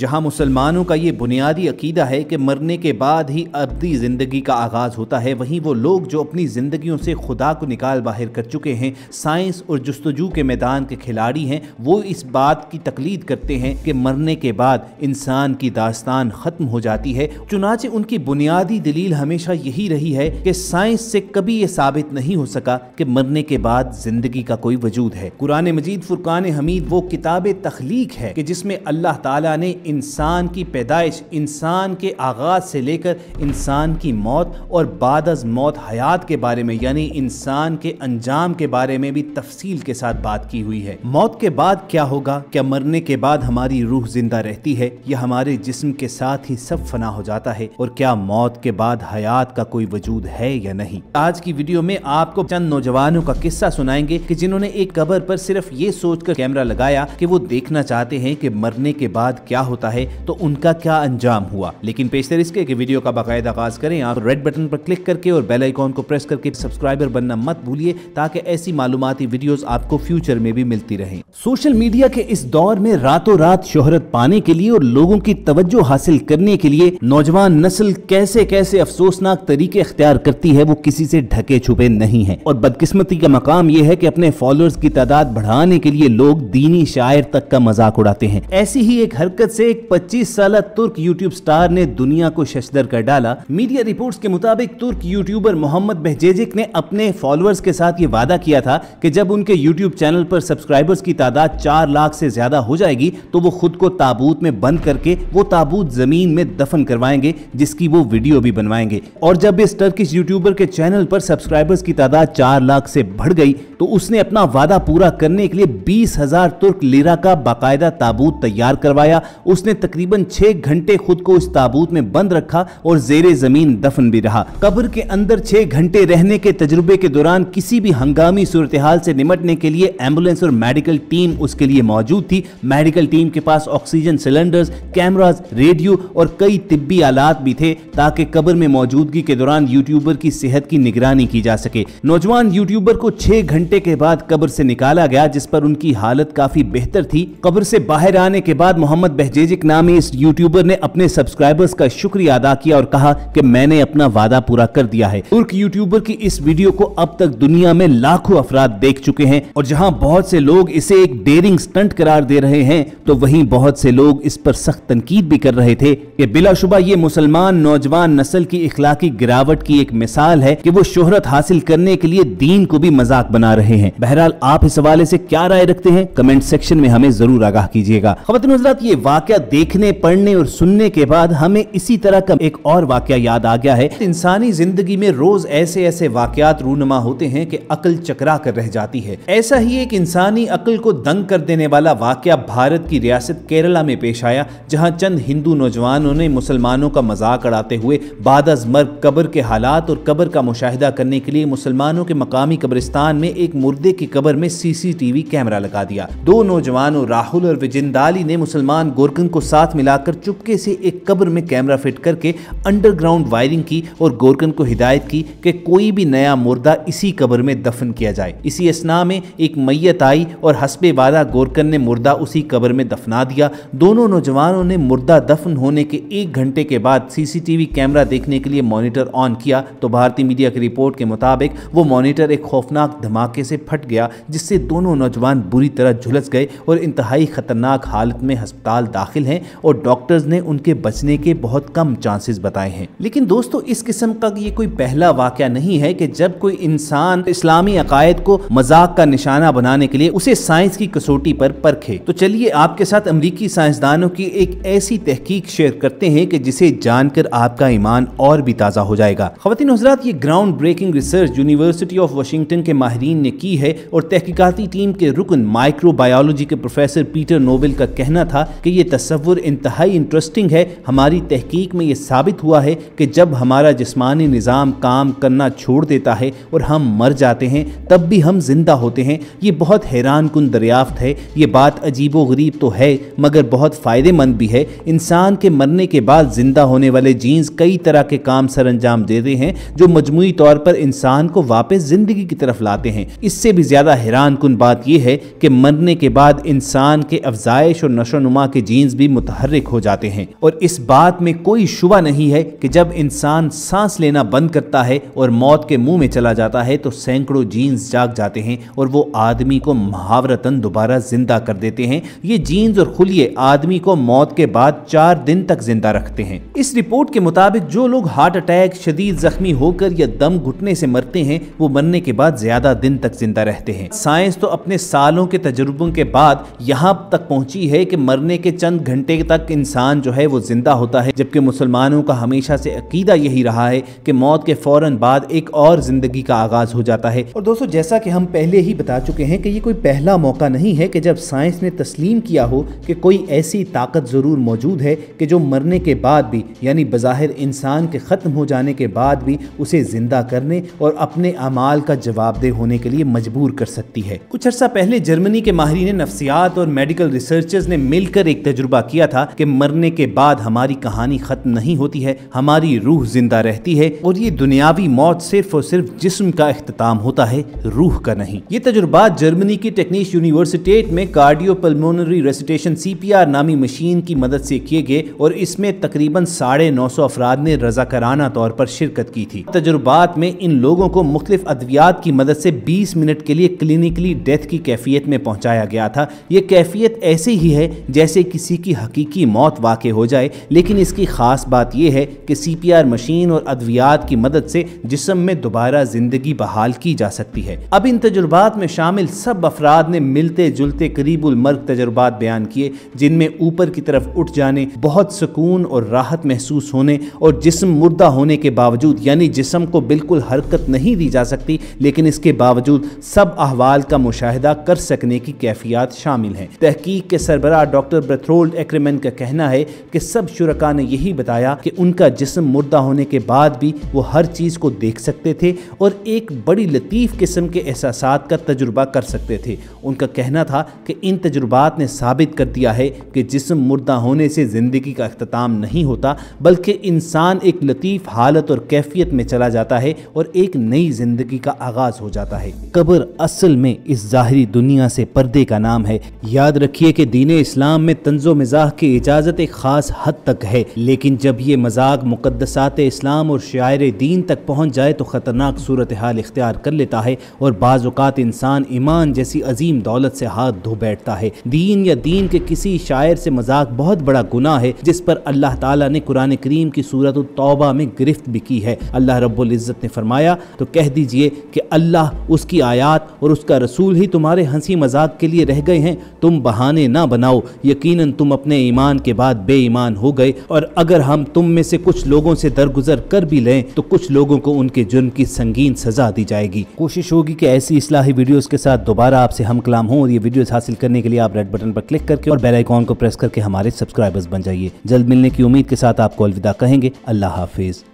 जहां मुसलमानों का ये बुनियादी अकीदा है कि मरने के बाद ही अबदी ज़िंदगी का आगाज़ होता है वहीं वो लोग जो अपनी ज़िंदगियों से खुदा को निकाल बाहर कर चुके हैं साइंस और जस्तजू के मैदान के खिलाड़ी हैं वो इस बात की तकलीद करते हैं कि मरने के बाद इंसान की दास्तान ख़त्म हो जाती है चुनाचे उनकी बुनियादी दलील हमेशा यही रही है कि साइंस से कभी ये साबित नहीं हो सका कि मरने के बाद ज़िंदगी का कोई वजूद है कुरान मजीद फुरकान हमीद वो किताब तख्लीक है कि जिसमें अल्लाह तला ने इंसान की पैदाइश इंसान के आगाज़ से लेकर इंसान की मौत और बाद अज मौत हयात के बारे में यानी इंसान के अंजाम के बारे में भी तफसील के साथ बात की हुई है मौत के बाद क्या होगा क्या मरने के बाद हमारी रूह जिंदा रहती है या हमारे जिस्म के साथ ही सब फना हो जाता है और क्या मौत के बाद हयात का कोई वजूद है या नहीं आज की वीडियो में आपको चंद नौजवानों का किस्सा सुनाएंगे कि जिन्होंने एक कबर पर सिर्फ ये सोचकर कैमरा लगाया कि वो देखना चाहते हैं कि मरने के बाद क्या होता है तो उनका क्या अंजाम हुआ लेकिन पेशतर इसके के वीडियो का बाकायदा आगाज करें आप रेड बटन पर क्लिक करके और बेल आइकॉन को प्रेस करके सब्सक्राइबर बनना मत भूलिए ताकि ऐसी मालूमती वीडियो आपको फ्यूचर में भी मिलती रहे सोशल मीडिया के इस दौर में रातों रात शोहरत पाने के लिए और लोगों की तवज्जो हासिल करने के लिए नौजवान नस्ल कैसे कैसे अफसोसनाक तरीके अख्तियार करती है वो किसी से ढके छुपे नहीं है और बदकिस्मती का मकाम ये है कि अपने फॉलोअर्स की तादाद बढ़ाने के लिए लोग दीनी शायर तक का मजाक उड़ाते हैं ऐसी ही एक हरकत से एक 25 साल तुर्क यूट्यूब स्टार ने दुनिया को शशदर कर डाला मीडिया रिपोर्ट्स के मुताबिक तुर्क यूट्यूबर मोहम्मद बहजेजिक ने अपने फॉलोअर्स के साथ ये वादा किया था कि जब उनके यूट्यूब चैनल पर सब्सक्राइबर्स की तादाद चार लाख से ज्यादा हो जाएगी तो वो खुद को ताबूत में बंद करके वो ताबूत जमीन में दफन करवाएंगे जिसकी वो वीडियो भी बनवाएंगे और जब इस टर्किश यूट्यूबर के चैनल पर सब्सक्राइबर्स की तादाद चार लाख से बढ़ गई तो उसने अपना वादा पूरा करने के लिए बीस हजार तुर्क लीरा का बाकायदा ताबूत तैयार करवाया उसने तकरीबन छह घंटे खुद को इस ताबूत में बंद रखा और जेर ज़मीन दफन भी रहा कब्र के अंदर छह घंटे रहने के तजुर्बे के दौरान किसी भी हंगामी सूरत हाल से निमटने के लिए एम्बुलेंस और मेडिकल टीम उसके लिए मौजूद थी मेडिकल टीम के पास ऑक्सीजन सिलेंडर्स कैमराज रेडियो और कई तिब्बी आलात भी थे ताकि कब्र में मौजूदगी के दौरान यूट्यूबर की सेहत की निगरानी की जा सके नौजवान यूट्यूबर को छह घंटे के बाद कब्र से निकाला गया जिस पर उनकी हालत काफी बेहतर थी कब्र से बाहर आने के बाद मोहम्मद जेजिक नामी इस यूट्यूबर ने अपने सब्सक्राइबर्स का शुक्रिया अदा किया और कहा कि मैंने अपना वादा पूरा कर दिया है तुर्क यूट्यूबर की इस वीडियो को अब तक दुनिया में लाखों अफराद देख चुके हैं और जहाँ बहुत से लोग इसे एक डेरिंग स्टंट करार दे रहे हैं तो वही बहुत से लोग इस पर सख्त तनकीद भी कर रहे थे की बिलाशुबा ये मुसलमान नौजवान नस्ल की इखलाकी गिरावट की एक मिसाल है की वो शोहरत हासिल करने के लिए दीन को भी मजाक बना रहे हैं बहरहाल आप इस हवाले ऐसी क्या राय रखते हैं कमेंट सेक्शन में हमें जरूर आगाह कीजिएगा खबर ये वाक वाक्य देखने पढ़ने और सुनने के बाद हमें इसी तरह का एक और वाक्य याद आ गया है इंसानी जिंदगी में रोज ऐसे ऐसे वाक्यात रूनमा होते हैं कि अकल चकरा कर रह जाती है ऐसा ही एक इंसानी अकल को दंग कर देने वाला वाक्य भारत की रियासत केरला में पेश आया जहाँ चंद हिंदू नौजवानों ने मुसलमानों का मजाक अड़ाते हुए बाद मर कब्र के हालात और कब्र का मुशाहिदा करने के लिए मुसलमानों के मकामी कब्रिस्तान में एक मुर्दे की कब्र में सीसीटीवी कैमरा लगा दिया दो नौजवानों राहुल और विजिंदाली ने मुसलमान गोर बुर्कन को साथ मिलाकर चुपके से एक कब्र में कैमरा फिट करके अंडरग्राउंड वायरिंग की और गोरकन को हिदायत की कि कोई भी नया मुर्दा इसी कब्र में दफन किया जाए इसी असना में एक मैयत आई और हसबे वाला गोरकन ने मुर्दा उसी कब्र में दफना दिया दोनों नौजवानों ने मुर्दा दफन होने के एक घंटे के बाद सीसीटीवी कैमरा देखने के लिए मॉनिटर ऑन किया तो भारतीय मीडिया की रिपोर्ट के मुताबिक वो मॉनिटर एक खौफनाक धमाके से फट गया जिससे दोनों नौजवान बुरी तरह झुलस गए और इंतहाई खतरनाक हालत में अस्पताल दाखिल दाखिल हैं और डॉक्टर्स ने उनके बचने के बहुत कम चांसेस बताए हैं लेकिन दोस्तों इस किस्म का ये कोई पहला वाक़ नहीं है कि जब कोई इंसान इस्लामी अकायद को मजाक का निशाना बनाने के लिए उसे साइंस की कसौटी पर परखे तो चलिए आपके साथ अमरीकी साइंसदानों की एक ऐसी तहकीक शेयर करते हैं कि जिसे जानकर आपका ईमान और भी ताज़ा हो जाएगा खातिन हजरात ये ground breaking research university of Washington के माहरीन ने की है और तहकीकती टीम के रुकन माइक्रोबायोलॉजी के प्रोफेसर पीटर नोबेल का कहना था कि ये तस्वुर इंतहाई इंटरेस्टिंग है हमारी तहकीक में ये साबित हुआ है कि जब हमारा जिस्मानी निज़ाम काम करना छोड़ देता है और हम मर जाते हैं तब भी हम जिंदा होते हैं ये बहुत हैरान कन दरियाफ्त है ये बात अजीब वरीब तो है मगर बहुत फ़ायदेमंद भी है इंसान के मरने के बाद ज़िंदा होने वाले जीन्स कई तरह के काम सर अंजाम देते हैं जो मजमू तौर पर इंसान को वापस ज़िंदगी की तरफ लाते हैं इससे भी ज़्यादा हैरान कन बात यह है कि मरने के बाद इंसान के अफजाइश और नशोनुमा के जीन्स जीन्स भी मुतहरक हो जाते हैं और इस बात में कोई शुबा नहीं है कि जब इंसान सांस लेना बंद करता है और मौत के मुंह में चला जाता है तो सैकड़ों जीन्स जाग जाते हैं और वो आदमी को महावरतन दोबारा जिंदा कर देते हैं ये जीन्स और खुलिए आदमी को मौत के बाद चार दिन तक जिंदा रखते हैं इस रिपोर्ट के मुताबिक जो लोग हार्ट अटैक शदीद जख्मी होकर या दम घुटने से मरते हैं वो मरने के बाद ज्यादा दिन तक जिंदा रहते हैं साइंस तो अपने सालों के तजुर्बों के बाद यहाँ तक पहुंची है कि मरने के चंद घंटे तक इंसान जो है वो जिंदा होता है जबकि मुसलमानों का हमेशा से अकीदा यही रहा है कि मौत के फौरन बाद एक और जिंदगी का आगाज हो जाता है और दोस्तों जैसा कि हम पहले ही बता चुके हैं कि ये कोई पहला मौका नहीं है कि जब साइंस ने तस्लीम किया हो कि कोई ऐसी ताकत ज़रूर मौजूद है कि जो मरने के बाद भी यानी बज़ाहिर इंसान के ख़त्म हो जाने के बाद भी उसे ज़िंदा करने और अपने अमाल का जवाबदेह होने के लिए मजबूर कर सकती है कुछ अर्सा पहले जर्मनी के माहरीन नफ्सियात और मेडिकल रिसर्चर्स ने मिलकर एक तजुर्बा किया था कि मरने के बाद हमारी कहानी ख़त्म नहीं होती है हमारी रूह जिंदा रहती है और ये दुनियावी मौत सिर्फ और सिर्फ जिस्म का अख्ताम होता है रूह का नहीं ये तजुर्बा जर्मनी की टेक्निश यूनिवर्सिटेट में कार्डियो पलमोनरी रेसिटेशन सी नामी मशीन की मदद से किए गए और इसमें तकरीबन साढ़े नौ सौ अफराद ने रजाकराना तौर पर शिरकत की थी तजुर्बात में इन लोगों को मुख्तफ अद्वियात की मदद से 20 मिनट के लिए क्लिनिकली डेथ की कैफियत में पहुंचाया गया था ये कैफियत ऐसी ही है जैसे कि किसी की हकीकी मौत वाक़ हो जाए लेकिन इसकी ख़ास बात यह है कि सी पी आर मशीन और अद्वियात की मदद से जिसम में दोबारा ज़िंदगी बहाल की जा सकती है अब इन तजुर्बात में शामिल सब अफराद ने मिलते जुलते करीब उलमर्ग तजुर्बात बयान किए जिनमें ऊपर की तरफ उठ जाने बहुत सुकून और राहत महसूस होने और जिसम मुर्दा होने के बावजूद यानी जिसम को बिल्कुल हरकत नहीं दी जा सकती लेकिन इसके बावजूद सब अहवाल का मुशाह कर सकने की कैफियत शामिल है तहकीक के सरबरा डॉक्टर हेरोल्ड एक्रेमन का कहना है कि सब शुरका ने यही बताया कि उनका जिस्म मुर्दा होने के बाद भी वो हर चीज़ को देख सकते थे और एक बड़ी लतीफ़ किस्म के एहसास का तजुर्बा कर सकते थे उनका कहना था कि इन तजुर्बात ने साबित कर दिया है कि जिसम मुर्दा होने से ज़िंदगी का अख्ताम नहीं होता बल्कि इंसान एक लतीफ़ हालत और कैफियत में चला जाता है और एक नई ज़िंदगी का आगाज़ हो जाता है कब्र असल में इस ज़ाहरी दुनिया से पर्दे का नाम है याद रखिए कि दीन इस्लाम में तंज तंजो मजाक की इजाज़त एक ख़ास हद तक है लेकिन जब ये मजाक मुकदसात इस्लाम और शायर दीन तक पहुँच जाए तो ख़तरनाक सूरत हाल इख्तियार कर लेता है और बाज़ात इंसान ईमान जैसी अजीम दौलत से हाथ धो बैठता है दीन या दीन के किसी शायर से मजाक बहुत बड़ा गुना है जिस पर अल्लाह ताला ने कुरान करीम की सूरत तौबा में गिरफ्त भी की है अल्लाह रब्ज़त ने फरमाया तो कह दीजिए कि अल्लाह उसकी आयात और उसका रसूल ही तुम्हारे हंसी मजाक के लिए रह गए हैं तुम बहाने ना बनाओ यकीन तुम अपने ईमान के बाद बेईमान हो गए और अगर हम तुम में से कुछ लोगों से दरगुजर कर भी लें तो कुछ लोगों को उनके जुर्म की संगीन सजा दी जाएगी कोशिश होगी कि ऐसी इसलाही वीडियोस के साथ दोबारा आपसे हम कलाम हों और ये वीडियोस हासिल करने के लिए आप रेड बटन पर क्लिक करके और बेल आइकॉन को प्रेस करके हमारे सब्सक्राइबर्स बन जाइए जल्द मिलने की उम्मीद के साथ आपको अलविदा कहेंगे अल्लाह हाफिज़